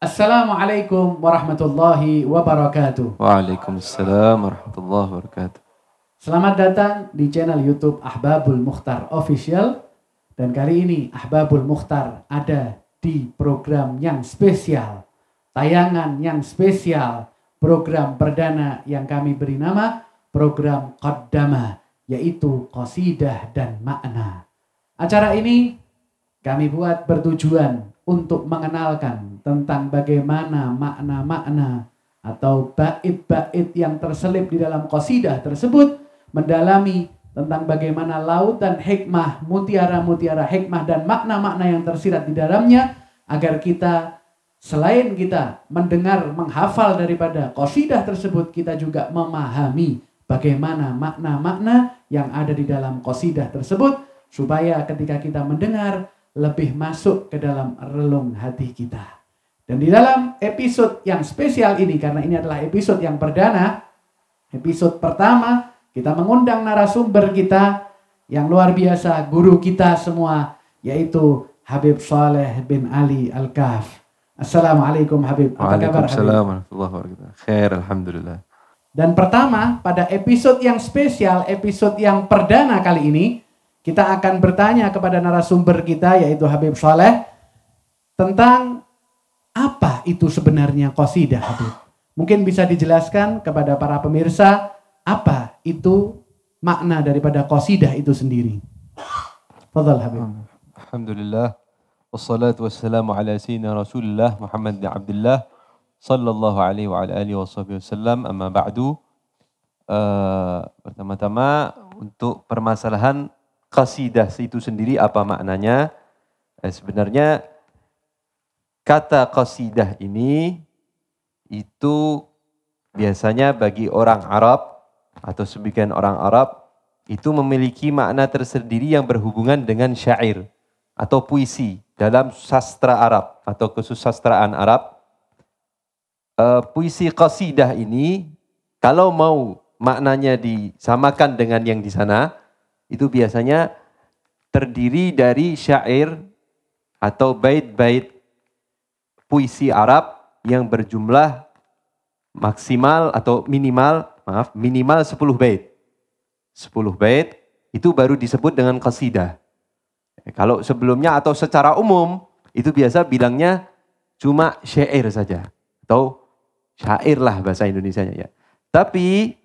Assalamualaikum warahmatullahi wabarakatuh. Waalaikumsalam warahmatullahi wabarakatuh. Selamat datang di channel YouTube Ahbabul Mukhtar Official dan kali ini Ahbabul Mukhtar ada di program yang spesial, tayangan yang spesial, program perdana yang kami beri nama program Qaddama yaitu qasidah dan makna. Acara ini kami buat bertujuan untuk mengenalkan tentang bagaimana makna-makna atau bait-bait yang terselip di dalam kosidah tersebut mendalami tentang bagaimana lautan hikmah, mutiara-mutiara hikmah dan makna-makna yang tersirat di dalamnya agar kita selain kita mendengar, menghafal daripada kosidah tersebut kita juga memahami bagaimana makna-makna yang ada di dalam kosidah tersebut supaya ketika kita mendengar lebih masuk ke dalam relung hati kita. Dan di dalam episode yang spesial ini, karena ini adalah episode yang perdana, episode pertama, kita mengundang narasumber kita yang luar biasa, guru kita semua, yaitu Habib Saleh bin Ali Al-Kahf. Assalamualaikum Habib, apa kabar Waalaikumsalam Khair, Alhamdulillah. Dan pertama, pada episode yang spesial, episode yang perdana kali ini, kita akan bertanya kepada narasumber kita yaitu Habib Saleh tentang apa itu sebenarnya qasidah Habib. Mungkin bisa dijelaskan kepada para pemirsa apa itu makna daripada qasidah itu sendiri. Fadal Habib. Alhamdulillah. Wassalatu wassalamu ala sayyidina Rasulullah Muhammad bin Abdullah sallallahu alaihi wa ala alihi wasallam amma ba'du. Uh, pertama-tama untuk permasalahan qasidah itu sendiri apa maknanya? Eh, sebenarnya kata qasidah ini itu biasanya bagi orang Arab atau sebagian orang Arab itu memiliki makna tersendiri yang berhubungan dengan syair atau puisi dalam sastra Arab atau khusus sastraan Arab. Uh, puisi qasidah ini kalau mau maknanya disamakan dengan yang di sana, itu biasanya terdiri dari syair atau bait-bait puisi Arab yang berjumlah maksimal atau minimal, maaf, minimal 10 bait. 10 bait itu baru disebut dengan qasidah. Eh, kalau sebelumnya atau secara umum itu biasa bilangnya cuma syair saja atau syair lah bahasa Indonesianya ya. Tapi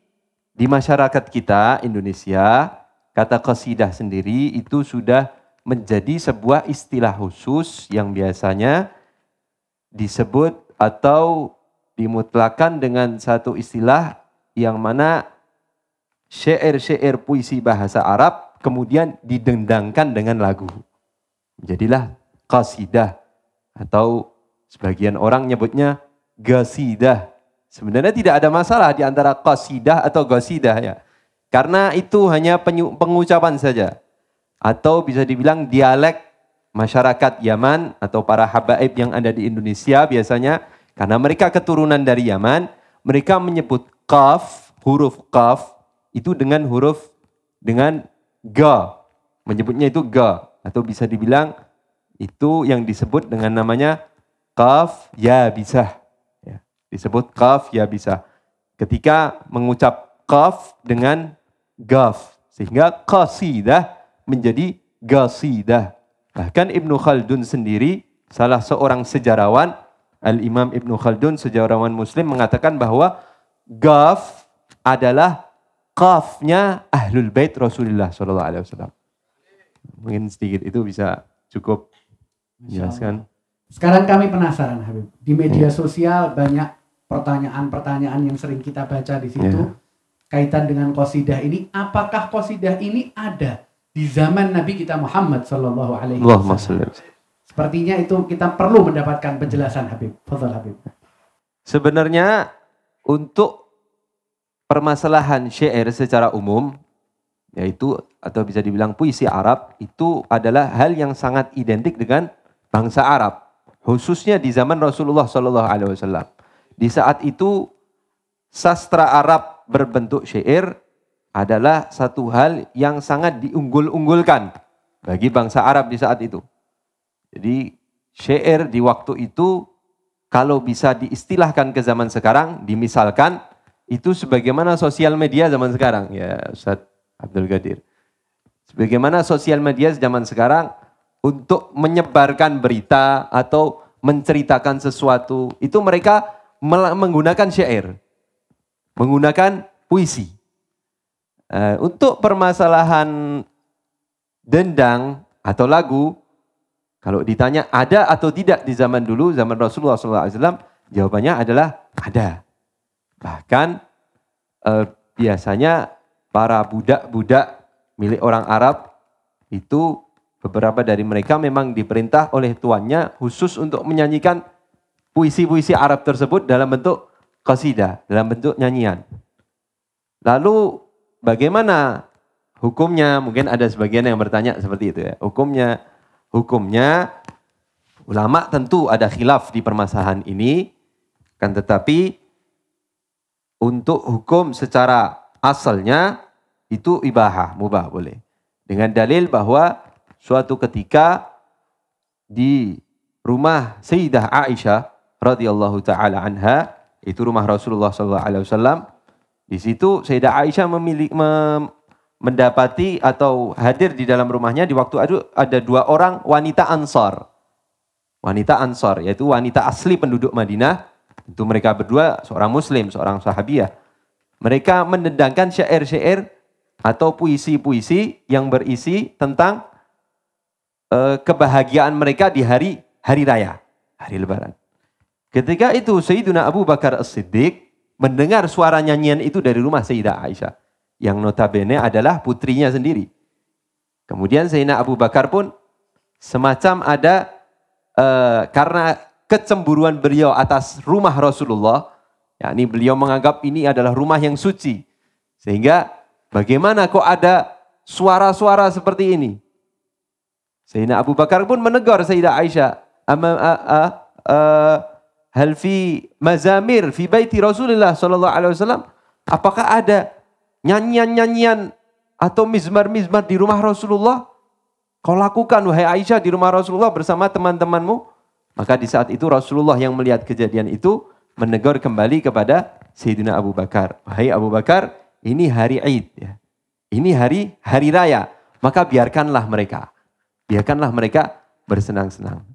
di masyarakat kita Indonesia Kata qasidah sendiri itu sudah menjadi sebuah istilah khusus yang biasanya disebut atau dimutlakan dengan satu istilah yang mana syair-syair puisi bahasa Arab kemudian didendangkan dengan lagu. Jadilah qasidah atau sebagian orang nyebutnya gasidah. Sebenarnya tidak ada masalah di antara qasidah atau gasidah ya. Karena itu hanya pengucapan saja. Atau bisa dibilang dialek masyarakat Yaman atau para habaib yang ada di Indonesia biasanya. Karena mereka keturunan dari Yaman, mereka menyebut kaf, huruf kaf, itu dengan huruf, dengan ga. Menyebutnya itu ga. Atau bisa dibilang itu yang disebut dengan namanya kaf ya bisa. Ya, disebut kaf ya bisa. Ketika mengucap kaf dengan gaf. Sehingga qasidah menjadi gasidah. Bahkan Ibnu Khaldun sendiri, salah seorang sejarawan, Al-Imam Ibnu Khaldun, sejarawan muslim mengatakan bahwa gaf adalah qafnya Ahlul Bait Rasulullah Shallallahu Alaihi Wasallam. Mungkin sedikit itu bisa cukup menjelaskan Sekarang kami penasaran Habib, di media sosial banyak pertanyaan-pertanyaan yang sering kita baca di situ. Yeah kaitan dengan kosidah ini apakah kosidah ini ada di zaman Nabi kita Muhammad Shallallahu Alaihi Wasallam sepertinya itu kita perlu mendapatkan penjelasan Habib Fadal Habib sebenarnya untuk permasalahan syair secara umum yaitu atau bisa dibilang puisi Arab itu adalah hal yang sangat identik dengan bangsa Arab khususnya di zaman Rasulullah Shallallahu Alaihi Wasallam di saat itu sastra Arab berbentuk syair adalah satu hal yang sangat diunggul-unggulkan bagi bangsa Arab di saat itu. Jadi syair di waktu itu kalau bisa diistilahkan ke zaman sekarang, dimisalkan itu sebagaimana sosial media zaman sekarang ya Ustaz Abdul Gadir. Sebagaimana sosial media zaman sekarang untuk menyebarkan berita atau menceritakan sesuatu, itu mereka menggunakan syair menggunakan puisi. Eh, untuk permasalahan dendang atau lagu, kalau ditanya ada atau tidak di zaman dulu, zaman Rasulullah SAW, jawabannya adalah ada. Bahkan eh, biasanya para budak-budak milik orang Arab itu beberapa dari mereka memang diperintah oleh tuannya khusus untuk menyanyikan puisi-puisi Arab tersebut dalam bentuk qasidah dalam bentuk nyanyian. Lalu bagaimana hukumnya? Mungkin ada sebagian yang bertanya seperti itu ya. Hukumnya hukumnya ulama tentu ada khilaf di permasalahan ini kan tetapi untuk hukum secara asalnya itu ibahah mubah boleh dengan dalil bahwa suatu ketika di rumah Sayyidah Aisyah radhiyallahu taala anha itu rumah Rasulullah sallallahu alaihi wasallam. Di situ Sayyidah Aisyah memilih mem, mendapati atau hadir di dalam rumahnya di waktu itu ada dua orang wanita Ansor, Wanita Ansor, yaitu wanita asli penduduk Madinah. Itu mereka berdua seorang muslim, seorang sahabiah. Mereka mendendangkan syair-syair atau puisi-puisi yang berisi tentang uh, kebahagiaan mereka di hari hari raya, hari lebaran. Ketika itu Sayyidina Abu Bakar As-Siddiq mendengar suara nyanyian itu dari rumah Sayyidah Aisyah. Yang notabene adalah putrinya sendiri. Kemudian Sayyidina Abu Bakar pun semacam ada uh, karena kecemburuan beliau atas rumah Rasulullah. yakni beliau menganggap ini adalah rumah yang suci. Sehingga bagaimana kok ada suara-suara seperti ini? Sayyidina Abu Bakar pun menegur Sayyidah Aisyah. a, a, a, Hal fi mazamir fi baiti Rasulullah sallallahu alaihi wasallam? Apakah ada nyanyian-nyanyian atau mizmar-mizmar di rumah Rasulullah? Kau lakukan wahai Aisyah di rumah Rasulullah bersama teman-temanmu. Maka di saat itu Rasulullah yang melihat kejadian itu menegur kembali kepada Sayyidina Abu Bakar. Wahai Abu Bakar, ini hari Id ya. Ini hari hari raya, maka biarkanlah mereka. Biarkanlah mereka bersenang-senang.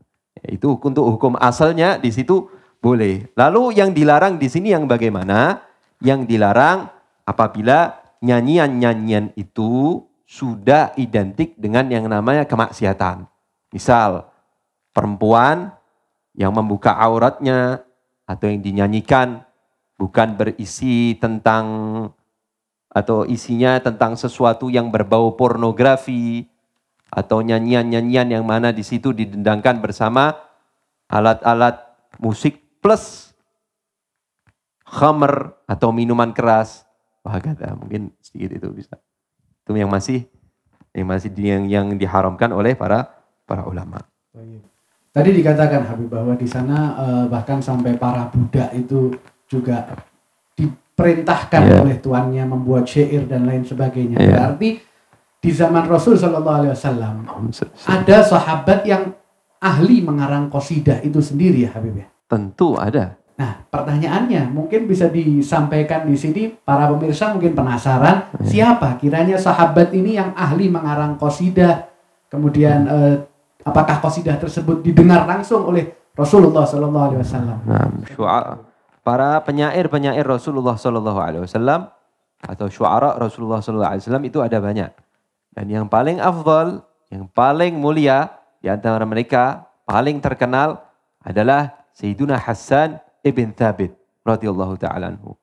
itu untuk hukum asalnya di situ boleh. Lalu yang dilarang di sini yang bagaimana? Yang dilarang apabila nyanyian-nyanyian itu sudah identik dengan yang namanya kemaksiatan. Misal perempuan yang membuka auratnya atau yang dinyanyikan bukan berisi tentang atau isinya tentang sesuatu yang berbau pornografi atau nyanyian-nyanyian yang mana di situ didendangkan bersama alat-alat musik plus khamer atau minuman keras. wah kata mungkin sedikit itu bisa. Itu yang masih yang masih yang, yang diharamkan oleh para para ulama. Tadi dikatakan Habib bahwa di sana eh, bahkan sampai para budak itu juga diperintahkan yeah. oleh tuannya membuat syair dan lain sebagainya. Yeah. Berarti di zaman Rasul Shallallahu Alaihi Wasallam ada sahabat yang ahli mengarang kosidah itu sendiri ya Habib ya. Tentu ada. Nah, pertanyaannya mungkin bisa disampaikan di sini para pemirsa mungkin penasaran ya. siapa kiranya sahabat ini yang ahli mengarang kosidah. Kemudian eh, apakah kosidah tersebut didengar langsung oleh Rasulullah Sallallahu Alaihi Wasallam? para penyair-penyair Rasulullah Sallallahu Alaihi Wasallam atau syuara Rasulullah Sallallahu Alaihi Wasallam itu ada banyak. Dan yang paling afdal, yang paling mulia di antara mereka, paling terkenal adalah Sayyiduna Hasan ibn Thabit radhiyallahu taala anhu.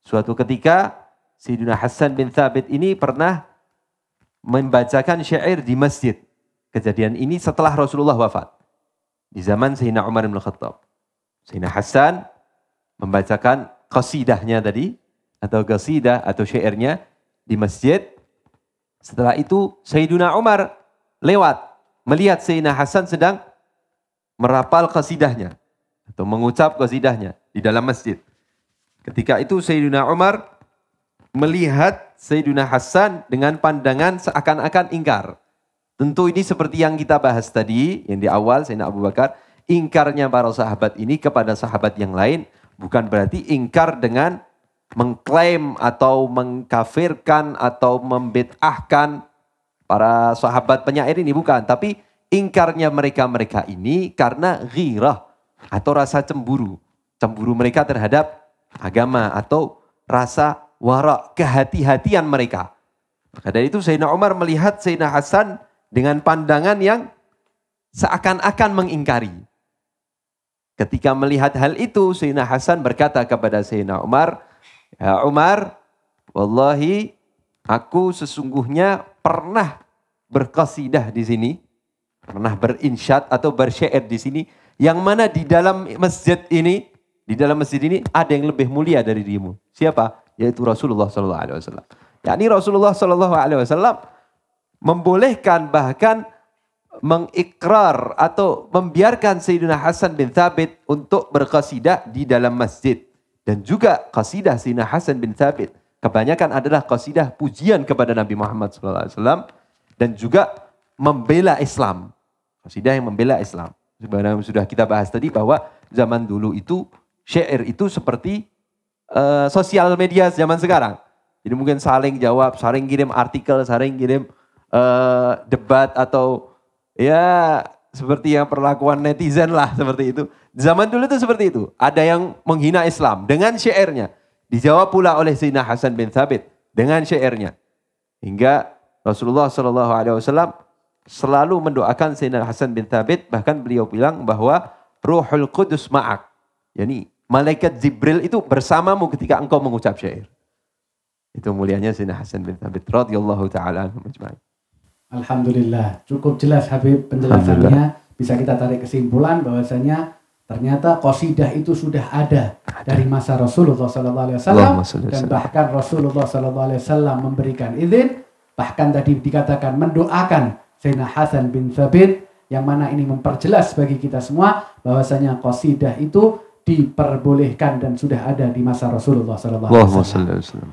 Suatu ketika Sayyiduna Hasan bin Thabit ini pernah membacakan syair di masjid. Kejadian ini setelah Rasulullah wafat. Di zaman Sayyidina Umar bin Khattab. Sayyidina Hasan membacakan qasidahnya tadi atau qasidah atau syairnya di masjid. Setelah itu Sayyiduna Umar lewat melihat Sayyidina Hasan sedang merapal qasidahnya atau mengucap qasidahnya di dalam masjid. Ketika itu Sayyidina Umar melihat Sayyidina Hasan dengan pandangan seakan-akan ingkar. Tentu ini seperti yang kita bahas tadi, yang di awal Sayyidina Abu Bakar, ingkarnya para sahabat ini kepada sahabat yang lain bukan berarti ingkar dengan mengklaim atau mengkafirkan atau membed'ahkan para sahabat penyair ini bukan, tapi ingkarnya mereka-mereka ini karena ghirah, atau rasa cemburu. Cemburu mereka terhadap agama atau rasa wara kehati-hatian mereka. Maka dari itu Sayyidina Umar melihat Sayyidina Hasan dengan pandangan yang seakan-akan mengingkari. Ketika melihat hal itu, Sayyidina Hasan berkata kepada Sayyidina Umar, Ya Umar, wallahi aku sesungguhnya pernah berkasidah di sini, pernah berinsyad atau bersyair di sini yang mana di dalam masjid ini, di dalam masjid ini ada yang lebih mulia dari dirimu. Siapa? Yaitu Rasulullah Shallallahu Alaihi Wasallam. Yakni Rasulullah Shallallahu Alaihi Wasallam membolehkan bahkan mengikrar atau membiarkan Sayyidina Hasan bin Thabit untuk berkasidah di dalam masjid. Dan juga kasidah Sayyidina Hasan bin Thabit. Kebanyakan adalah kasidah pujian kepada Nabi Muhammad SAW. Dan juga membela Islam. Kasidah yang membela Islam sebenarnya sudah kita bahas tadi bahwa zaman dulu itu syair itu seperti uh, sosial media zaman sekarang. Jadi mungkin saling jawab, saling kirim artikel, saling kirim uh, debat atau ya seperti yang perlakuan netizen lah seperti itu. Zaman dulu itu seperti itu. Ada yang menghina Islam dengan syairnya. Dijawab pula oleh Sina Hasan bin Thabit dengan syairnya. Hingga Rasulullah Shallallahu Alaihi Wasallam selalu mendoakan Sayyidina Hasan bin Thabit. Bahkan beliau bilang bahwa Ruhul Qudus ma'ak. Yani malaikat Jibril itu bersamamu ketika engkau mengucap syair. Itu mulianya Sayyidina Hasan bin Thabit radhiyallahu taala Alhamdulillah, cukup jelas Habib penjelasannya. Bisa kita tarik kesimpulan bahwasanya Ternyata kosidah itu sudah ada dari masa Rasulullah Sallallahu Alaihi Wasallam dan bahkan Rasulullah Sallallahu Alaihi Wasallam memberikan izin, bahkan tadi dikatakan mendoakan Sayyidina Hasan bin Thabit yang mana ini memperjelas bagi kita semua bahwasanya qasidah itu diperbolehkan dan sudah ada di masa Rasulullah sallallahu alaihi wasallam.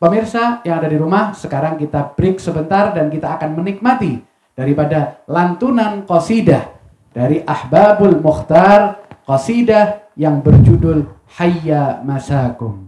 Pemirsa yang ada di rumah, sekarang kita break sebentar dan kita akan menikmati daripada lantunan qasidah dari Ahbabul Mukhtar qasidah yang berjudul Hayya Masakum.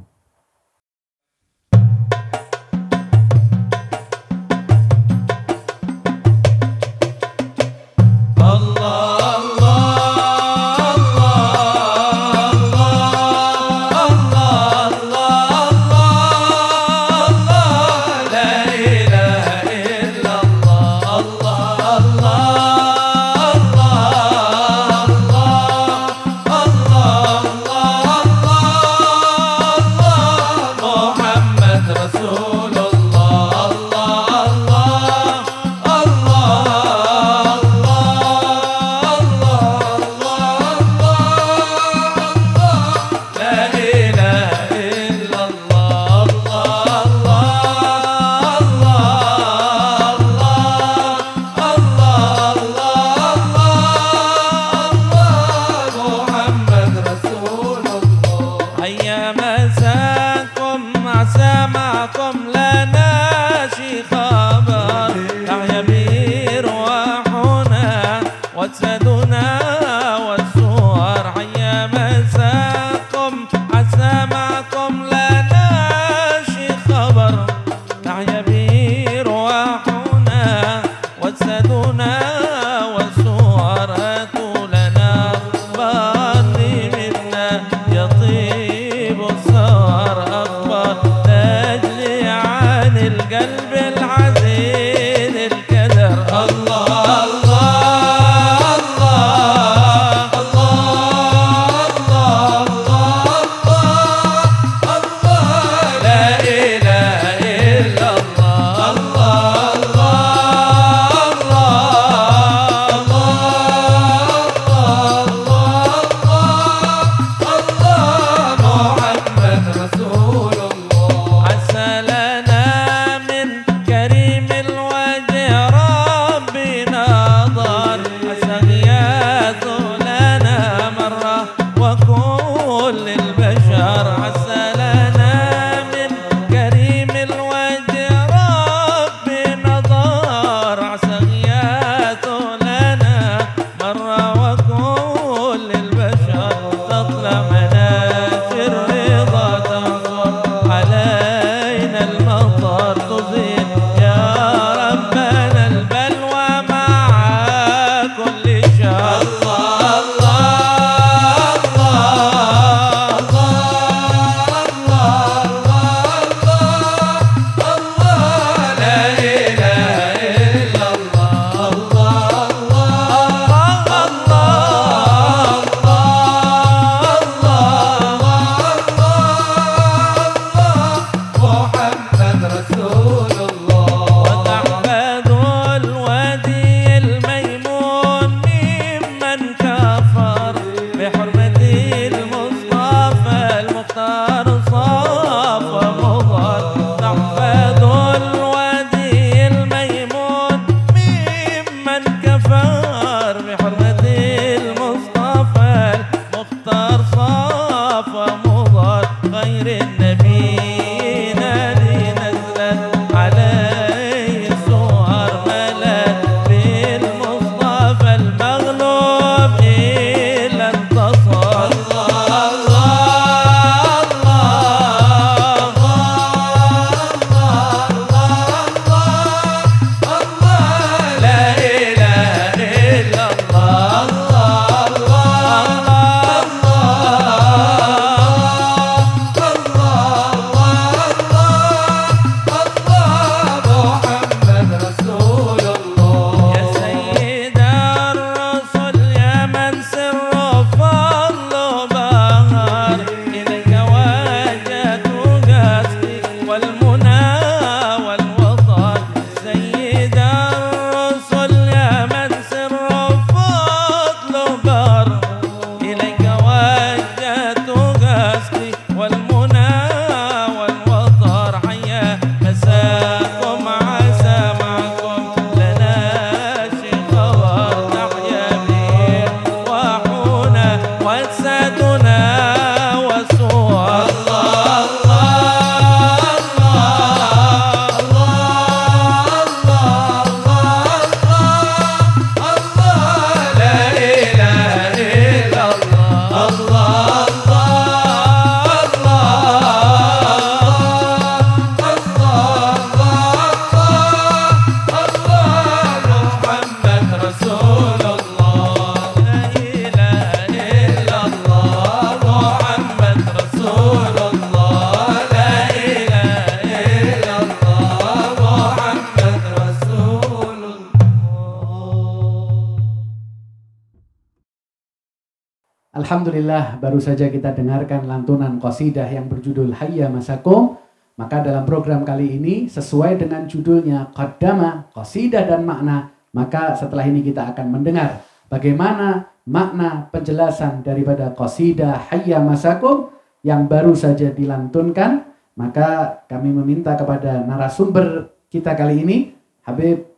Alhamdulillah baru saja kita dengarkan lantunan kosidah yang berjudul Hayya Masakum. Maka dalam program kali ini sesuai dengan judulnya Qaddama, Kosidah dan Makna. Maka setelah ini kita akan mendengar bagaimana makna penjelasan daripada kosidah Hayya Masakum yang baru saja dilantunkan. Maka kami meminta kepada narasumber kita kali ini, Habib,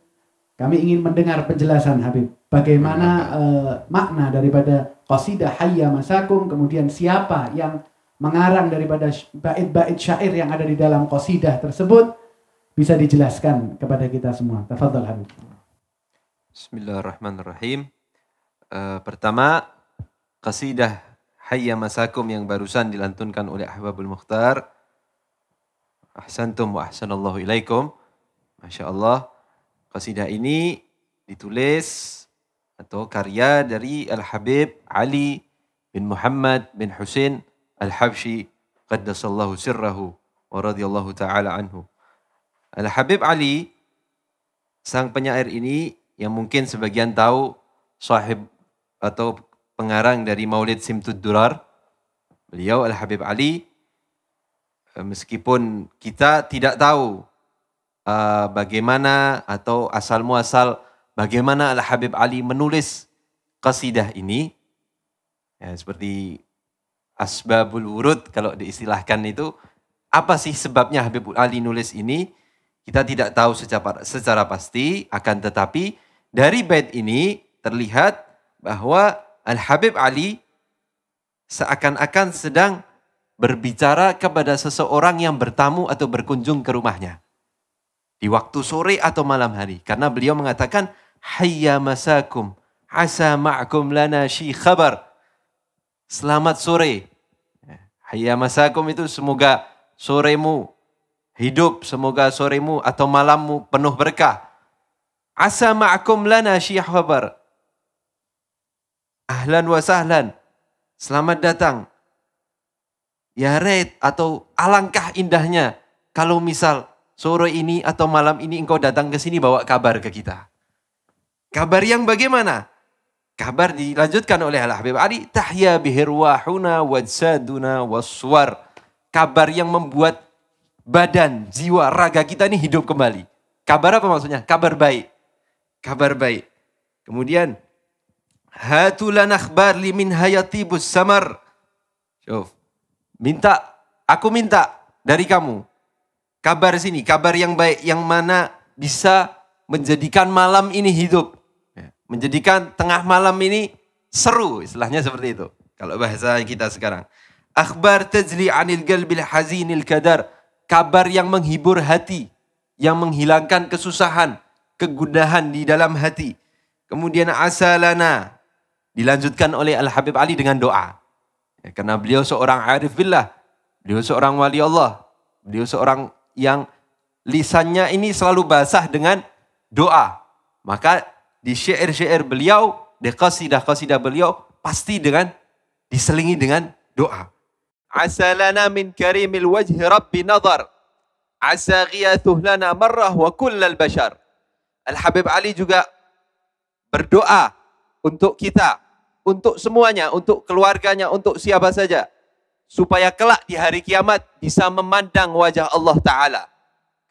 kami ingin mendengar penjelasan Habib. Bagaimana uh, makna daripada qasidah hayya masakum kemudian siapa yang mengarang daripada bait-bait syair yang ada di dalam qasidah tersebut bisa dijelaskan kepada kita semua. Tafadhal Habib. Bismillahirrahmanirrahim. Uh, pertama, qasidah Hayya Masakum yang barusan dilantunkan oleh Ahbabul Mukhtar. Ahsantum wa ahsanallahu ilaikum. Masya Allah. Qasidah ini ditulis atau karya dari Al-Habib Ali bin Muhammad bin Husin al Habshi, qaddasallahu sirrahu wa radhiyallahu taala anhu. Al-Habib Ali sang penyair ini yang mungkin sebagian tahu sahib atau pengarang dari Maulid Simtud Durar. Beliau Al-Habib Ali eh, meskipun kita tidak tahu uh, bagaimana atau asal muasal bagaimana Al-Habib Ali menulis kasidah ini. Ya, seperti asbabul wurud kalau diistilahkan itu. Apa sih sebabnya Habib Ali nulis ini? Kita tidak tahu secara, secara pasti, akan tetapi dari bait ini terlihat bahwa Al-Habib Ali seakan-akan sedang berbicara kepada seseorang yang bertamu atau berkunjung ke rumahnya. Di waktu sore atau malam hari. Karena beliau mengatakan, hayya masakum asa ma'kum lana shi khabar. Selamat sore. Ya, hayya masakum itu semoga soremu hidup, semoga soremu atau malammu penuh berkah. Asa ma'kum lana shi khabar. Ahlan wa sahlan. Selamat datang. Ya red atau alangkah indahnya kalau misal sore ini atau malam ini engkau datang ke sini bawa kabar ke kita. Kabar yang bagaimana? Kabar dilanjutkan oleh Allah. habib Ali, tahya bihirwahuna wajsaduna waswar. Kabar yang membuat badan, jiwa, raga kita ini hidup kembali. Kabar apa maksudnya? Kabar baik. Kabar baik. Kemudian, hatulan akhbar limin hayati samar. Minta, aku minta dari kamu. Kabar sini, kabar yang baik, yang mana bisa menjadikan malam ini hidup. Menjadikan tengah malam ini seru, istilahnya seperti itu. Kalau bahasa kita sekarang. Akhbar tajli anil galbil hazinil kadar. Kabar yang menghibur hati. Yang menghilangkan kesusahan, kegundahan di dalam hati. Kemudian asalana. Dilanjutkan oleh Al-Habib Ali dengan doa. Ya, karena beliau seorang arif billah. Beliau seorang wali Allah. Beliau seorang yang lisannya ini selalu basah dengan doa. Maka di syair-syair beliau, di qasidah-qasidah beliau, pasti dengan diselingi dengan doa. Asalana min karimil wajhi rabbi nazar. Asa ghiyathuh lana marrah wa kullal bashar. Al-Habib Ali juga berdoa untuk kita, untuk semuanya, untuk keluarganya, untuk siapa saja. Supaya kelak di hari kiamat bisa memandang wajah Allah Ta'ala.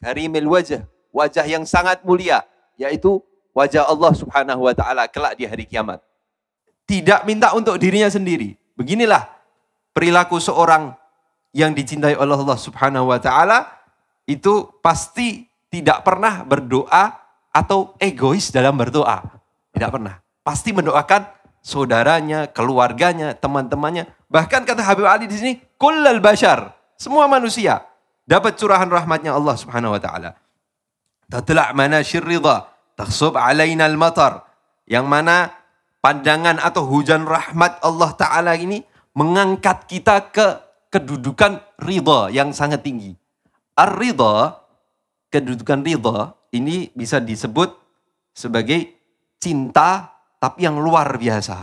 Karimil wajah, wajah yang sangat mulia. Yaitu wajah Allah Subhanahu wa taala kelak di hari kiamat. Tidak minta untuk dirinya sendiri. Beginilah perilaku seorang yang dicintai oleh Allah Subhanahu wa taala itu pasti tidak pernah berdoa atau egois dalam berdoa. Tidak pernah. Pasti mendoakan saudaranya, keluarganya, teman-temannya. Bahkan kata Habib Ali di sini, kullal bashar. Semua manusia dapat curahan rahmatnya Allah Subhanahu wa taala. mana syirridha Taksub alainal matar Yang mana pandangan atau hujan rahmat Allah Ta'ala ini mengangkat kita ke kedudukan ridha yang sangat tinggi. Ar-ridha, kedudukan ridha ini bisa disebut sebagai cinta tapi yang luar biasa.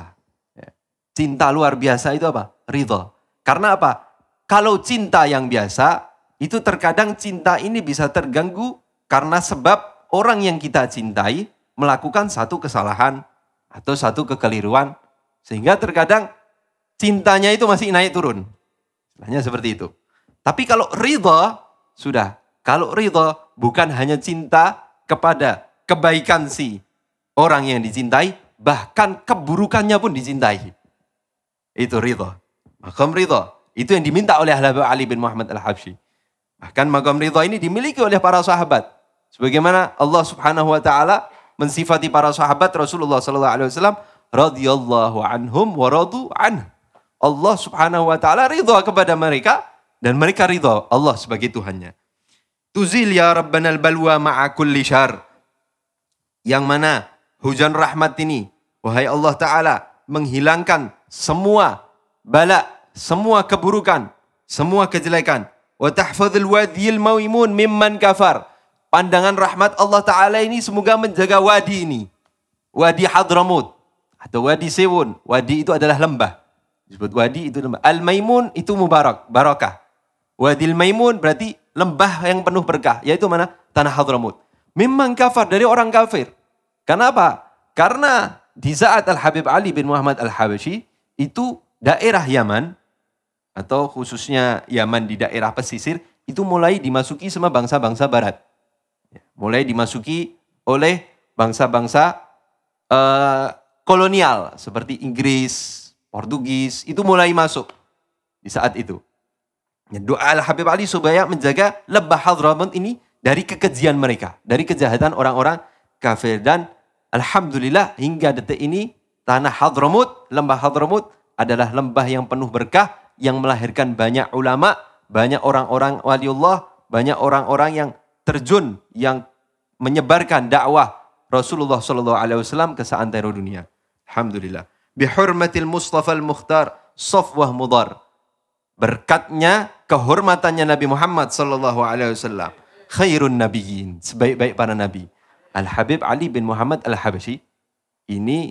Ya. Cinta luar biasa itu apa? Ridha. Karena apa? Kalau cinta yang biasa, itu terkadang cinta ini bisa terganggu karena sebab orang yang kita cintai melakukan satu kesalahan atau satu kekeliruan sehingga terkadang cintanya itu masih naik turun. Hanya seperti itu. Tapi kalau ridho, sudah, kalau ridho bukan hanya cinta kepada kebaikan si orang yang dicintai, bahkan keburukannya pun dicintai. Itu ridho. Makam ridho. Itu yang diminta oleh Ali bin Muhammad al Habshi. Bahkan makam ridho ini dimiliki oleh para sahabat. Sebagaimana Allah Subhanahu wa taala mensifati para sahabat Rasulullah sallallahu alaihi wasallam radhiyallahu anhum wa radu an. Allah Subhanahu wa taala ridha kepada mereka dan mereka ridha Allah sebagai Tuhannya. Tuzil ya Rabbanal balwa ma'a kulli syar. Yang mana hujan rahmat ini wahai Allah taala menghilangkan semua bala, semua keburukan, semua kejelekan. Wa tahfazul wadhil mawimun mimman kafar Pandangan rahmat Allah Ta'ala ini semoga menjaga wadi ini. Wadi Hadramut. Atau wadi Sewun. Wadi itu adalah lembah. Disebut wadi itu lembah. Al-Maimun itu mubarak, barakah. Wadil Maimun berarti lembah yang penuh berkah. Yaitu mana? Tanah Hadramut. Memang kafir dari orang kafir. Kenapa? Karena di saat Al-Habib Ali bin Muhammad Al-Habashi itu daerah Yaman atau khususnya Yaman di daerah pesisir itu mulai dimasuki sama bangsa-bangsa barat mulai dimasuki oleh bangsa-bangsa uh, kolonial seperti Inggris, Portugis itu mulai masuk di saat itu. Ya, doa Al-Habib Ali supaya menjaga lebah Hadramaut ini dari kekejian mereka, dari kejahatan orang-orang kafir dan alhamdulillah hingga detik ini tanah Hadramaut, lembah Hadramaut adalah lembah yang penuh berkah yang melahirkan banyak ulama, banyak orang-orang waliullah, banyak orang-orang yang terjun yang menyebarkan dakwah Rasulullah Shallallahu Alaihi Wasallam ke seantero dunia. Alhamdulillah. Bihurmatil Mustafa al-Mukhtar Sofwah Mudar. Berkatnya, kehormatannya Nabi Muhammad Shallallahu Alaihi Wasallam. Khairun Nabiin. Sebaik-baik para Nabi. Al-Habib Ali bin Muhammad Al-Habashi. Ini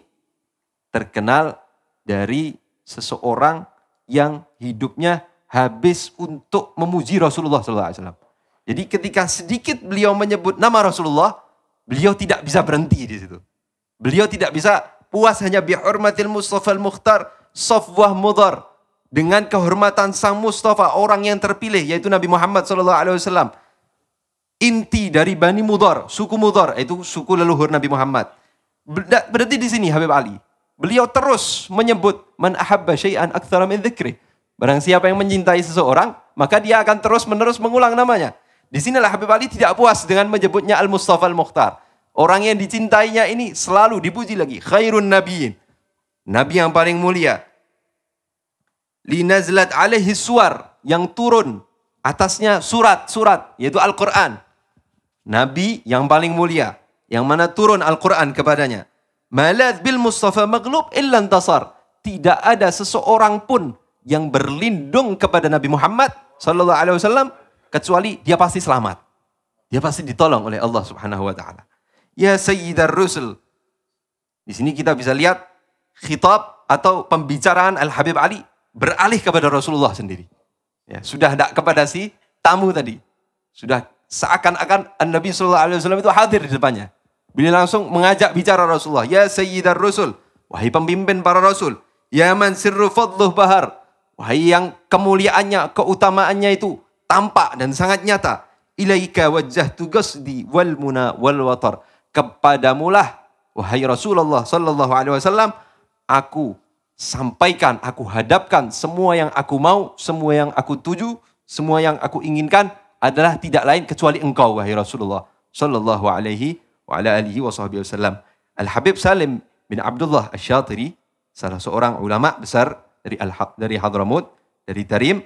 terkenal dari seseorang yang hidupnya habis untuk memuji Rasulullah Alaihi Wasallam. Jadi ketika sedikit beliau menyebut nama Rasulullah, beliau tidak bisa berhenti di situ. Beliau tidak bisa puas hanya bihormatil Mustafa al-Mukhtar, sofwah mudhar. Dengan kehormatan sang Mustafa, orang yang terpilih, yaitu Nabi Muhammad SAW. Inti dari Bani Mudhar, suku Mudhar, yaitu suku leluhur Nabi Muhammad. Berarti di sini Habib Ali. Beliau terus menyebut, Man ahabba syai'an akthara min dhikri. Barang siapa yang mencintai seseorang, maka dia akan terus-menerus mengulang namanya. Di sinilah Habib Ali tidak puas dengan menyebutnya Al-Mustafa Al-Mukhtar. Orang yang dicintainya ini selalu dipuji lagi. Khairun Nabiin. Nabi yang paling mulia. Linazlat alaihi suar. Yang turun. Atasnya surat-surat. Yaitu Al-Quran. Nabi yang paling mulia. Yang mana turun Al-Quran kepadanya. Malad bil Mustafa maglub illan Tidak ada seseorang pun yang berlindung kepada Nabi Muhammad sallallahu alaihi wasallam kecuali dia pasti selamat. Dia pasti ditolong oleh Allah Subhanahu wa taala. Ya Sayyidar Rusul. Di sini kita bisa lihat khitab atau pembicaraan Al-Habib Ali beralih kepada Rasulullah sendiri. Ya, sudah tidak kepada si tamu tadi. Sudah seakan-akan Nabi Shallallahu Alaihi Wasallam itu hadir di depannya. Beliau langsung mengajak bicara Rasulullah. Ya Sayyidar Rasul. Wahai pemimpin para Rasul. Ya man sirru fadluh bahar. Wahai yang kemuliaannya, keutamaannya itu tampak dan sangat nyata. Ilaika wajah tugas di wal muna wal watar. Kepadamulah, wahai Rasulullah Sallallahu Alaihi Wasallam, aku sampaikan, aku hadapkan semua yang aku mau, semua yang aku tuju, semua yang aku inginkan adalah tidak lain kecuali engkau, wahai Rasulullah Sallallahu Alaihi wa ala alihi wa wasallam. Al-Habib Salim bin Abdullah Asy-Syatiri, salah seorang ulama besar dari Al dari Hadramut, dari Tarim,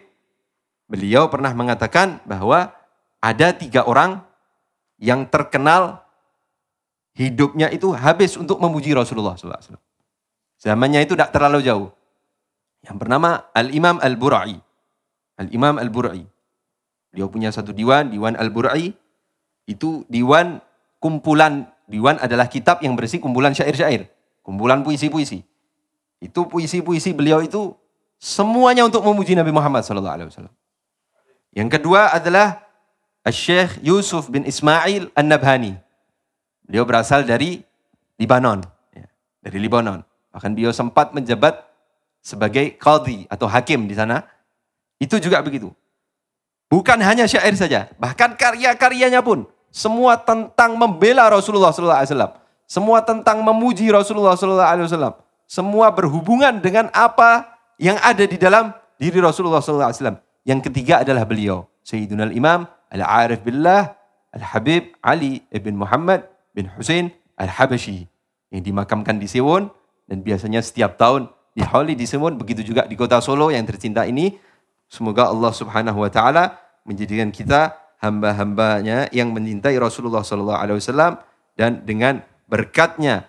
Beliau pernah mengatakan bahwa ada tiga orang yang terkenal hidupnya itu habis untuk memuji Rasulullah SAW. Zamannya itu tidak terlalu jauh. Yang bernama Al-Imam Al-Bura'i. Al-Imam Al-Bura'i. Beliau punya satu diwan, diwan Al-Bura'i. Itu diwan kumpulan. Diwan adalah kitab yang berisi kumpulan syair-syair. Kumpulan puisi-puisi. Itu puisi-puisi beliau itu semuanya untuk memuji Nabi Muhammad SAW. Yang kedua adalah Syekh Yusuf bin Ismail An-Nabhani. Beliau berasal dari Libanon, ya, dari Libanon. Bahkan beliau sempat menjabat sebagai qadhi atau hakim di sana. Itu juga begitu. Bukan hanya syair saja, bahkan karya-karyanya pun semua tentang membela Rasulullah SAW. Semua tentang memuji Rasulullah SAW. Semua berhubungan dengan apa yang ada di dalam diri Rasulullah SAW. Yang ketiga adalah beliau. Sayyiduna al-Imam Al-Arif Billah Al-Habib Ali ibn Muhammad bin Hussein Al-Habashi yang dimakamkan di Sewon dan biasanya setiap tahun di Holi di Sewon begitu juga di kota Solo yang tercinta ini semoga Allah Subhanahu wa taala menjadikan kita hamba-hambanya yang mencintai Rasulullah sallallahu alaihi wasallam dan dengan berkatnya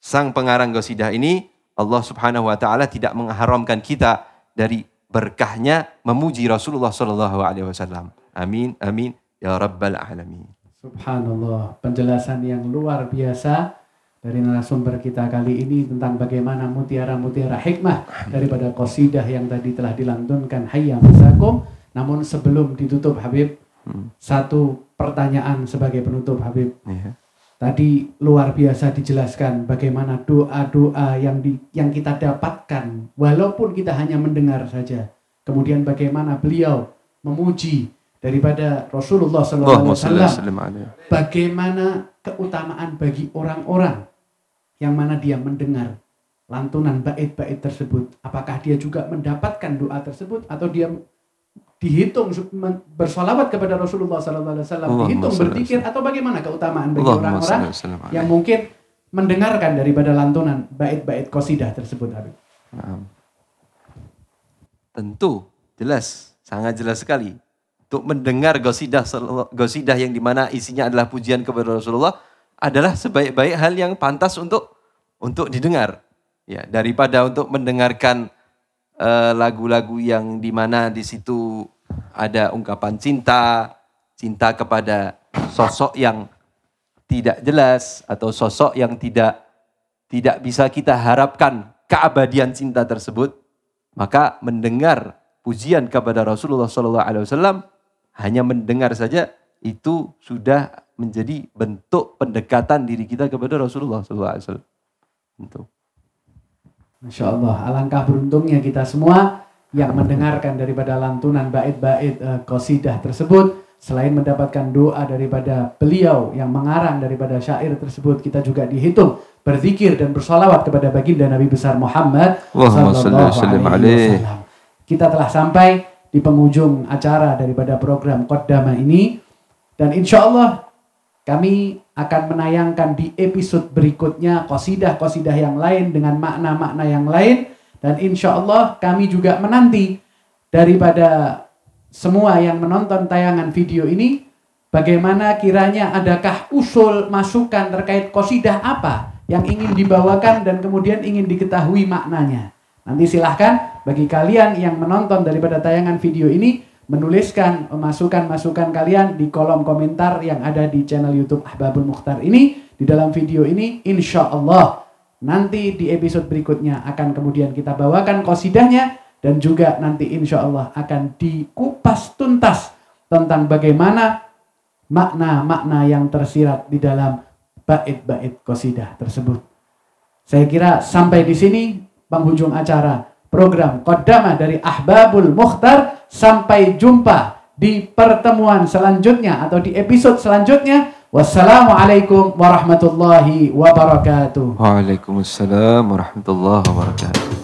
sang pengarang qasidah ini Allah Subhanahu wa taala tidak mengharamkan kita dari berkahnya memuji Rasulullah Shallallahu Alaihi Wasallam. Amin, amin, ya Rabbal Alamin. Subhanallah, penjelasan yang luar biasa dari narasumber kita kali ini tentang bagaimana mutiara-mutiara hikmah daripada kosidah yang tadi telah dilantunkan Hayya Masakum. Namun sebelum ditutup Habib, hmm. satu pertanyaan sebagai penutup Habib. Yeah. Tadi luar biasa dijelaskan bagaimana doa-doa yang di, yang kita dapatkan walaupun kita hanya mendengar saja. Kemudian bagaimana beliau memuji daripada Rasulullah SAW. Bagaimana keutamaan bagi orang-orang yang mana dia mendengar lantunan bait-bait tersebut. Apakah dia juga mendapatkan doa tersebut atau dia dihitung bersolawat kepada Rasulullah SAW dihitung berpikir atau bagaimana keutamaan bagi orang-orang yang mungkin mendengarkan daripada lantunan bait-bait kosidah tersebut Habib? Tentu, jelas, sangat jelas sekali. Untuk mendengar gosidah, gosidah yang dimana isinya adalah pujian kepada Rasulullah adalah sebaik-baik hal yang pantas untuk untuk didengar. Ya, daripada untuk mendengarkan eh, lagu-lagu uh, yang dimana di situ ada ungkapan cinta, cinta kepada sosok yang tidak jelas atau sosok yang tidak tidak bisa kita harapkan keabadian cinta tersebut, maka mendengar pujian kepada Rasulullah Shallallahu Alaihi Wasallam hanya mendengar saja itu sudah menjadi bentuk pendekatan diri kita kepada Rasulullah SAW. Masya Allah, alangkah beruntungnya kita semua yang mendengarkan daripada lantunan bait-bait uh, eh, kosidah tersebut selain mendapatkan doa daripada beliau yang mengarang daripada syair tersebut kita juga dihitung berzikir dan bersolawat kepada baginda Nabi besar Muhammad sallallahu Kita telah sampai di penghujung acara daripada program Qaddama ini dan insya Allah kami akan menayangkan di episode berikutnya kosidah-kosidah yang lain dengan makna-makna yang lain dan insya Allah kami juga menanti daripada semua yang menonton tayangan video ini, bagaimana kiranya adakah usul masukan terkait kosidah apa yang ingin dibawakan dan kemudian ingin diketahui maknanya. Nanti silahkan bagi kalian yang menonton daripada tayangan video ini menuliskan masukan-masukan kalian di kolom komentar yang ada di channel YouTube Ahbabul Mukhtar ini di dalam video ini insya Allah Nanti di episode berikutnya akan kemudian kita bawakan kosidahnya dan juga nanti insya Allah akan dikupas tuntas tentang bagaimana makna-makna yang tersirat di dalam bait-bait kosidah tersebut. Saya kira sampai di sini penghujung acara program Kodama dari Ahbabul Mukhtar. Sampai jumpa di pertemuan selanjutnya atau di episode selanjutnya والسلام عليكم ورحمه الله وبركاته وعليكم السلام ورحمه الله وبركاته